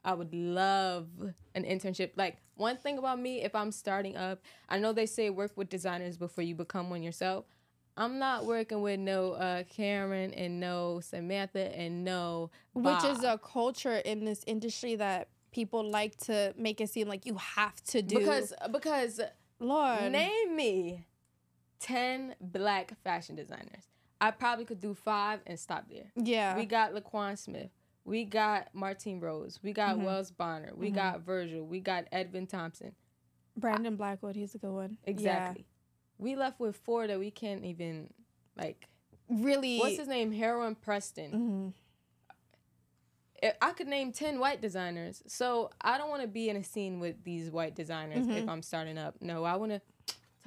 I would love an internship. Like one thing about me, if I'm starting up, I know they say work with designers before you become one yourself. I'm not working with no uh, Karen and no Samantha and no Bob. which is a culture in this industry that people like to make it seem like you have to do because uh, because Lord name me ten black fashion designers. I probably could do five and stop there. Yeah, we got Laquan Smith. We got Martine Rose. We got mm-hmm. Wells Bonner. We mm-hmm. got Virgil. We got Edvin Thompson. Brandon Blackwood, he's a good one. Exactly we left with four that we can't even like really what's his name heroin preston mm-hmm. i could name 10 white designers so i don't want to be in a scene with these white designers mm-hmm. if i'm starting up no i want to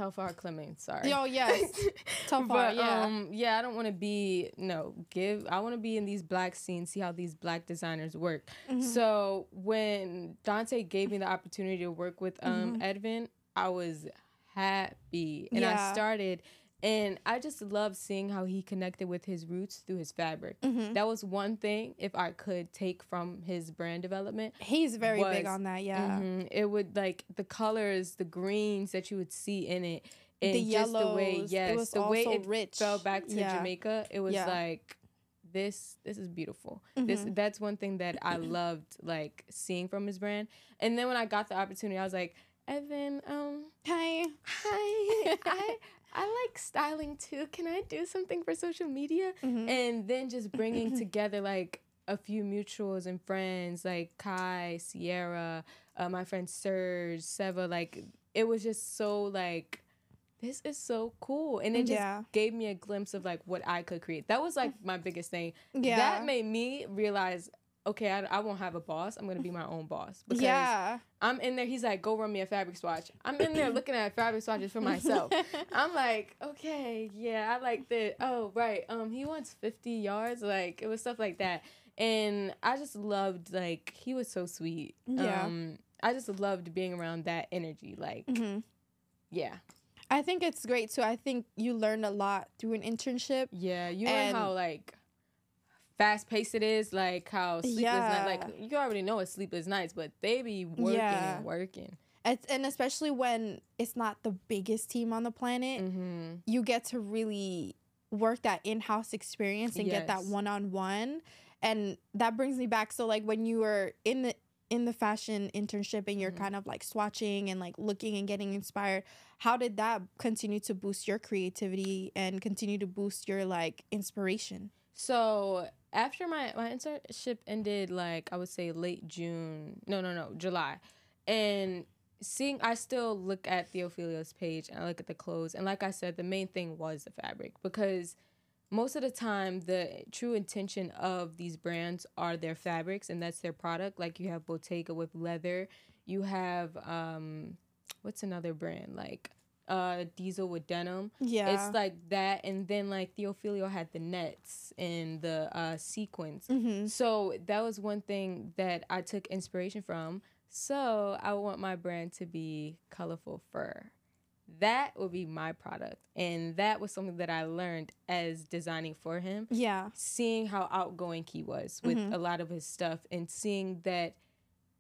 Telfar Clement, sorry. Oh yes, Telfar. but, yeah, um, yeah. I don't want to be no give. I want to be in these black scenes, see how these black designers work. Mm-hmm. So when Dante gave me the opportunity to work with um mm-hmm. Edvin, I was happy. And yeah. I started and I just love seeing how he connected with his roots through his fabric. Mm-hmm. That was one thing if I could take from his brand development. He's very was, big on that, yeah. Mm-hmm, it would like the colors, the greens that you would see in it, and the yellows, the way yes, the way it rich. fell back to yeah. Jamaica. It was yeah. like this this is beautiful. Mm-hmm. This that's one thing that I loved like seeing from his brand. And then when I got the opportunity, I was like then, um, hi, hi, I, I like styling too. Can I do something for social media? Mm-hmm. And then just bringing together like a few mutuals and friends like Kai, Sierra, uh, my friend Serge, Seva. Like it was just so like this is so cool, and it just yeah. gave me a glimpse of like what I could create. That was like mm. my biggest thing. Yeah, that made me realize okay, I, I won't have a boss. I'm gonna be my own boss. Because yeah. I'm in there. He's like, go run me a fabric swatch. I'm in there looking at fabric swatches for myself. I'm like, okay, yeah, I like that. Oh, right. Um, he wants 50 yards. Like it was stuff like that, and I just loved like he was so sweet. Yeah. Um, I just loved being around that energy. Like, mm-hmm. yeah. I think it's great too. I think you learn a lot through an internship. Yeah, you learn how like fast paced it is, like how sleepless yeah. night, like you already know it's sleepless nights, but they be working yeah. and working. It's, and especially when it's not the biggest team on the planet, mm-hmm. you get to really work that in house experience and yes. get that one on one. And that brings me back. So like when you were in the in the fashion internship and you're mm-hmm. kind of like swatching and like looking and getting inspired how did that continue to boost your creativity and continue to boost your like inspiration so after my my internship ended, like I would say late June. No, no, no, July, and seeing I still look at Theophilia's page and I look at the clothes, and like I said, the main thing was the fabric because most of the time the true intention of these brands are their fabrics and that's their product like you have bottega with leather you have um what's another brand like uh Diesel with denim. Yeah. It's like that and then like Theophilio had the nets and the uh sequins. Mm-hmm. So that was one thing that I took inspiration from. So I want my brand to be colorful fur. That would be my product. And that was something that I learned as designing for him. Yeah. Seeing how outgoing he was with mm-hmm. a lot of his stuff and seeing that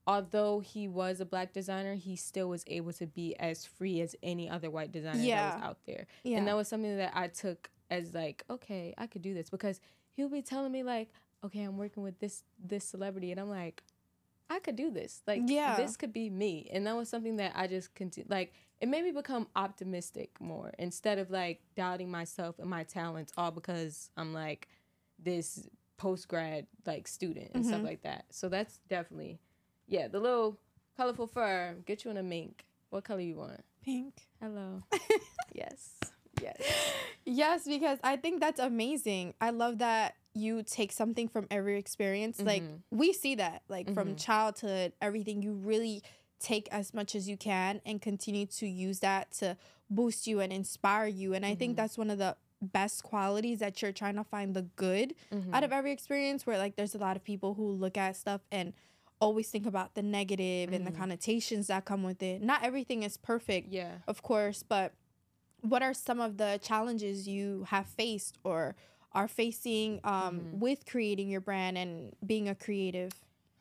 although he was a black designer, he still was able to be as free as any other white designer yeah. that was out there. Yeah. And that was something that I took as like, okay, I could do this because he'll be telling me like, okay, I'm working with this this celebrity and I'm like, I could do this. Like yeah. this could be me. And that was something that I just continue like it made me become optimistic more instead of like doubting myself and my talents all because I'm like this post grad like student and mm-hmm. stuff like that. So that's definitely yeah, the little colorful fur. Get you in a mink. What color you want? Pink. Hello. yes. Yes. Yes, because I think that's amazing. I love that you take something from every experience. Mm-hmm. Like we see that, like mm-hmm. from childhood, everything you really take as much as you can and continue to use that to boost you and inspire you. And I mm-hmm. think that's one of the best qualities that you're trying to find the good mm-hmm. out of every experience where like there's a lot of people who look at stuff and always think about the negative mm and the mm-hmm. connotations that come with it. Not everything is perfect, yeah, of course, but what are some of the challenges you have faced or are facing um, mm with creating your brand and being a creative?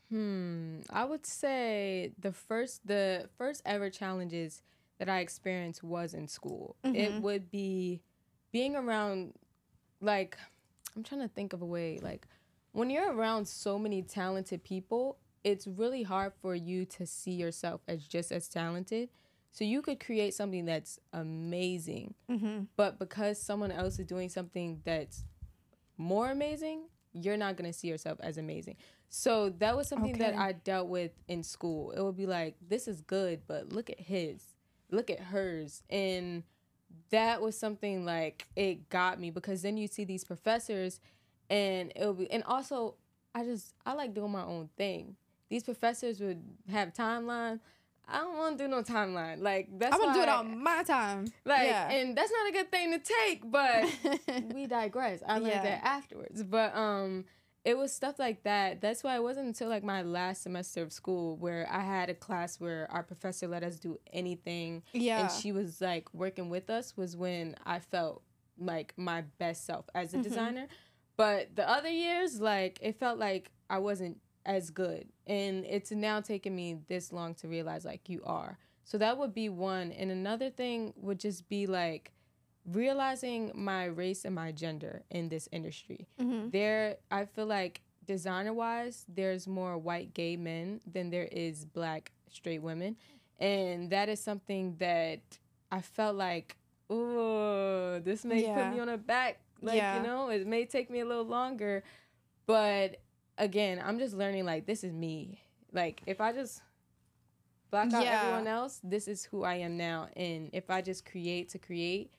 Hmm, I would say the first the first ever challenges that I experienced was in school. Mm-hmm. It would be being around like I'm trying to think of a way like when you're around so many talented people, it's really hard for you to see yourself as just as talented. So you could create something that's amazing, mm-hmm. but because someone else is doing something that's more amazing, you're not gonna see yourself as amazing. So that was something okay. that I dealt with in school. It would be like, this is good, but look at his, look at hers. And that was something like it got me because then you see these professors and it'll be and also I just I like doing my own thing these professors would have timelines. I don't want to do no timeline. Like that's I'm gonna do it on my time. Like, yeah. and that's not a good thing to take, but we digress. I learned yeah. that afterwards. But um, it was stuff like that. That's why it wasn't until like my last semester of school where I had a class where our professor let us do anything. Yeah, and she was like working with us. Was when I felt like my best self as a mm-hmm. designer. But the other years, like it felt like I wasn't as good. And it's now taken me this long to realize like you are. So that would be one. And another thing would just be like realizing my race and my gender in this industry. Mm-hmm. There, I feel like designer wise, there's more white gay men than there is black straight women. And that is something that I felt like, oh, this may yeah. put me on a back. Like, yeah. you know, it may take me a little longer, but again, I'm just learning like this is me. Like if I just block out yeah. everyone else, this is who I am now. And if I just create to create,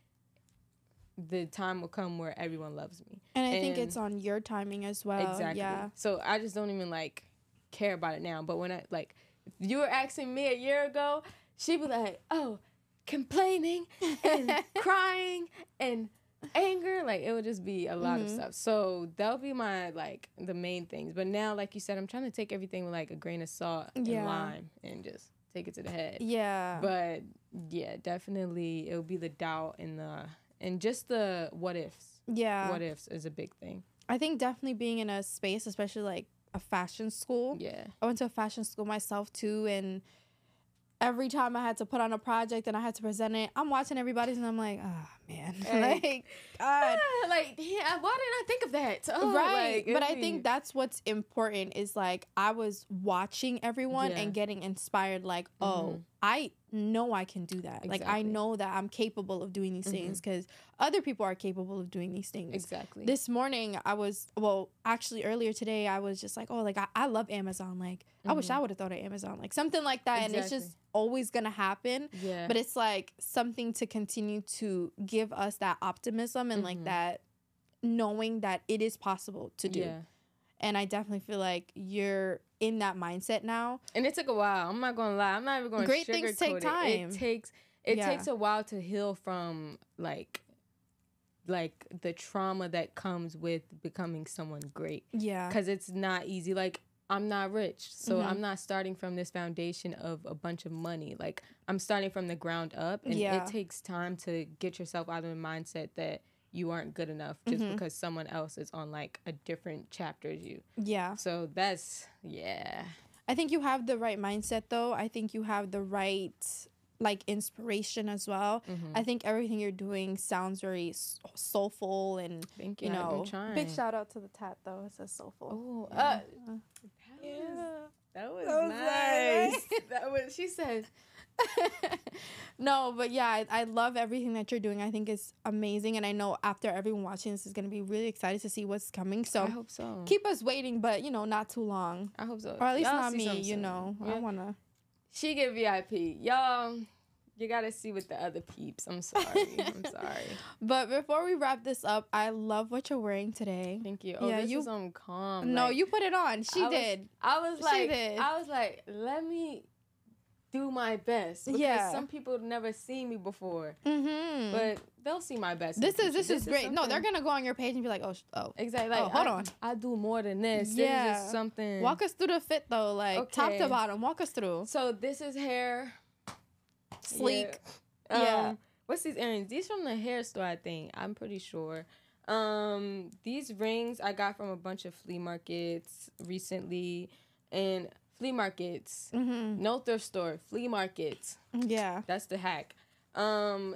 the time will come where everyone loves me. And I and think it's on your timing as well. Exactly. Yeah. So I just don't even like care about it now. But when I like you were asking me a year ago, she'd be like, Oh, complaining and crying and anger like it would just be a lot mm-hmm. of stuff so that would be my like the main things but now like you said i'm trying to take everything with like a grain of salt yeah. and lime and just take it to the head yeah but yeah definitely it would be the doubt and the and just the what ifs yeah what ifs is a big thing i think definitely being in a space especially like a fashion school yeah i went to a fashion school myself too and every time i had to put on a project and i had to present it i'm watching everybody's and i'm like ah oh, man. Like, like God. like, yeah, why didn't I think of that? Oh, right. Like, but I think that's what's important is like I was watching everyone yeah. and getting inspired, like, oh, mm-hmm. oh, I know I can do that. Exactly. Like I know that I'm capable of doing these mm-hmm. things because other people are capable of doing these things. Exactly. This morning I was well, actually earlier today I was just like, oh, like I, I love Amazon. Like mm-hmm. I wish I would have thought of Amazon. Like something like that. Exactly. And it's just always gonna happen. Yeah. But it's like something to continue to give give us that optimism and mm-hmm. like that knowing that it is possible to do. Yeah. And I definitely feel like you're in that mindset now. And it took a while. I'm not gonna lie. I'm not even going. Great things take it. time. It takes it yeah. takes a while to heal from like like the trauma that comes with becoming someone great. Yeah. Cause it's not easy. Like I'm not rich. So mm-hmm. I'm not starting from this foundation of a bunch of money. Like I'm starting from the ground up and yeah. it takes time to get yourself out of the mindset that you aren't good enough just mm-hmm. because someone else is on like a different chapter as you. Yeah. So that's yeah. I think you have the right mindset though. I think you have the right like inspiration as well. Mm-hmm. I think everything you're doing sounds very soulful and Thank you, you know. Big shout out to the tat though. It says soulful. Oh, yeah. uh, uh-huh. Yeah. That was, that was nice. nice. that was she says. no, but yeah, I, I, love everything that you're doing. I think it's amazing, and I know after everyone watching this is gonna be really excited to see what's coming. So I hope so. Keep us waiting, but you know, not too long. I hope so. Or at least not me. You know, yeah. I wanna. She get VIP, y'all you gotta see with the other peeps. I'm sorry. I'm sorry. but before we wrap this up, I love what you're wearing today. Thank you. Oh, yeah, you, is calm. No, like, you put it on. She I did. Was, I was she like, did. I was like, let me do my best. Because yeah. Some people never seen me before. Mm-hmm. But they'll see my best. This is this, this is great. Is no, they're gonna go on your page and be like, oh, oh, exactly. Like, oh, hold I, on, I do more than this. Yeah, this something. Walk us through the fit though, like okay. top to bottom. Walk us through. So this is hair sleek. Yeah. Um, yeah. What's these earrings? These from the hair store, I think. I'm pretty sure. Um, these rings I got from a bunch of flea markets recently, and flea markets, mm-hmm. no thrift store, flea markets. Yeah, that's the hack. Um,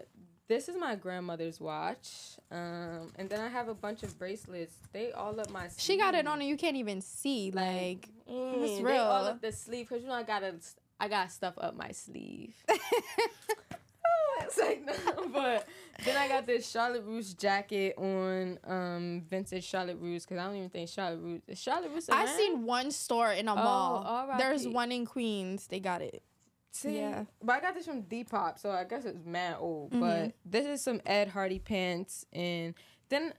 this is my grandmother's watch. Um, and then I have a bunch of bracelets. They all up my. Sleeve. She got it on, and you can't even see. Like, mm, it's real. They all up the sleeve because you know I got a I got stuff up my sleeve. oh, it's like no, but then I got this Charlotte Russe jacket on um vintage Charlotte Russe because I don't even think Charlotte Russe is Charlotte Russe. I've seen one store in a oh, mall. Oh, There's one in Queens. They got it. See, yeah. But I got this from Depop, so I guess it's mad old. Mm-hmm. But this is some Ed Hardy pants, and then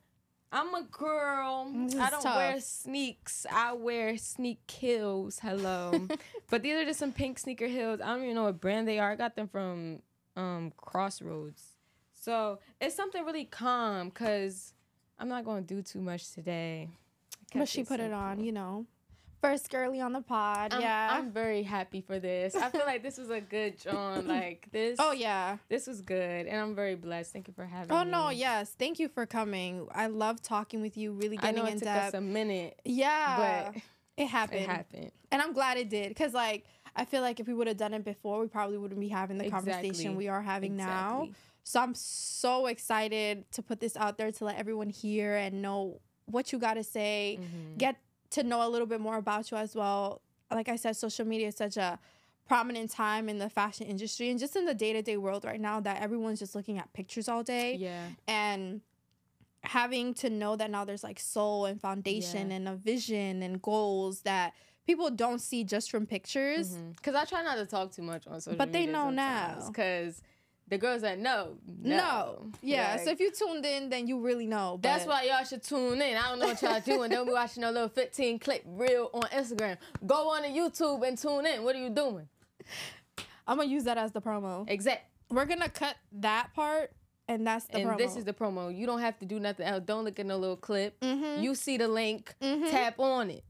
I'm a girl. Mm, I don't tough. wear sneaks. I wear sneak heels. Hello. but these are just some pink sneaker heels. I don't even know what brand they are. I got them from um, Crossroads. So it's something really calm because I'm not going to do too much today. But she put it on, you know. First girly on the pod. I'm, yeah. I'm very happy for this. I feel like this was a good John. Like this. Oh yeah. This was good, and I'm very blessed. Thank you for having. Oh me. no, yes. Thank you for coming. I love talking with you. Really getting I know it in took depth. us a minute. Yeah. But it happened. It happened. And I'm glad it did, cause like I feel like if we would have done it before, we probably wouldn't be having the exactly. conversation we are having exactly. now. So I'm so excited to put this out there to let everyone hear and know what you got to say. Mm-hmm. Get to know a little bit more about you as well. Like I said, social media is such a prominent time in the fashion industry and just in the day-to-day world right now that everyone's just looking at pictures all day. Yeah. And having to know that now there's like soul and foundation yeah. and a vision and goals that people don't see just from pictures. Because mm-hmm. I try not to talk too much on social. But they know now because the girls that know, know. no. Yeah. Like, so if you tuned in, then you really know. That's why y'all should tune in. I don't know what y'all doing. Don't be watching a little 15 clip reel on Instagram. Go on to YouTube and tune in. What are you doing? I'm gonna use that as the promo. Exact. We're gonna cut that part. And that's the and promo. this is the promo. You don't have to do nothing else. Don't look at no little clip. Mm-hmm. You see the link. Mm-hmm. Tap on it.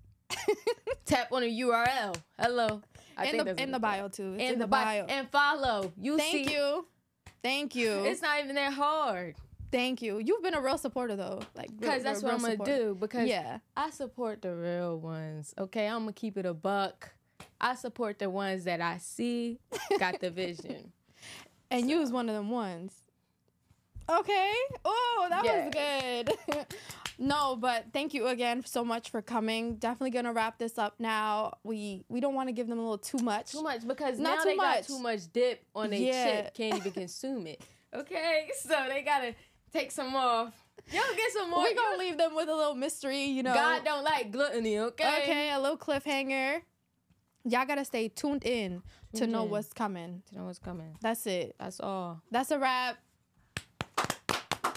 tap on the URL. Hello. I in the, in the bio too. It's in, the, bio. bio. And follow. You Thank see. you. Thank you. It's not even that hard. Thank you. You've been a real supporter though, like because that's what I'm gonna do. Because yeah, I support the real ones. Okay, I'm gonna keep it a buck. I support the ones that I see got the vision. and so. you was one of them ones. Okay. Oh, that was good. no, but thank you again so much for coming. Definitely gonna wrap this up now. We we don't want to give them a little too much. Too much because Not now they much. got too much dip on their yeah. chip. Can't even consume it. Okay, so they gotta take some off. Y'all get some more. we gonna leave them with a little mystery, you know. God don't like gluttony, okay? Okay, a little cliffhanger. Y'all gotta stay tuned in to know what's coming. To know what's coming. That's it. That's all. That's a wrap.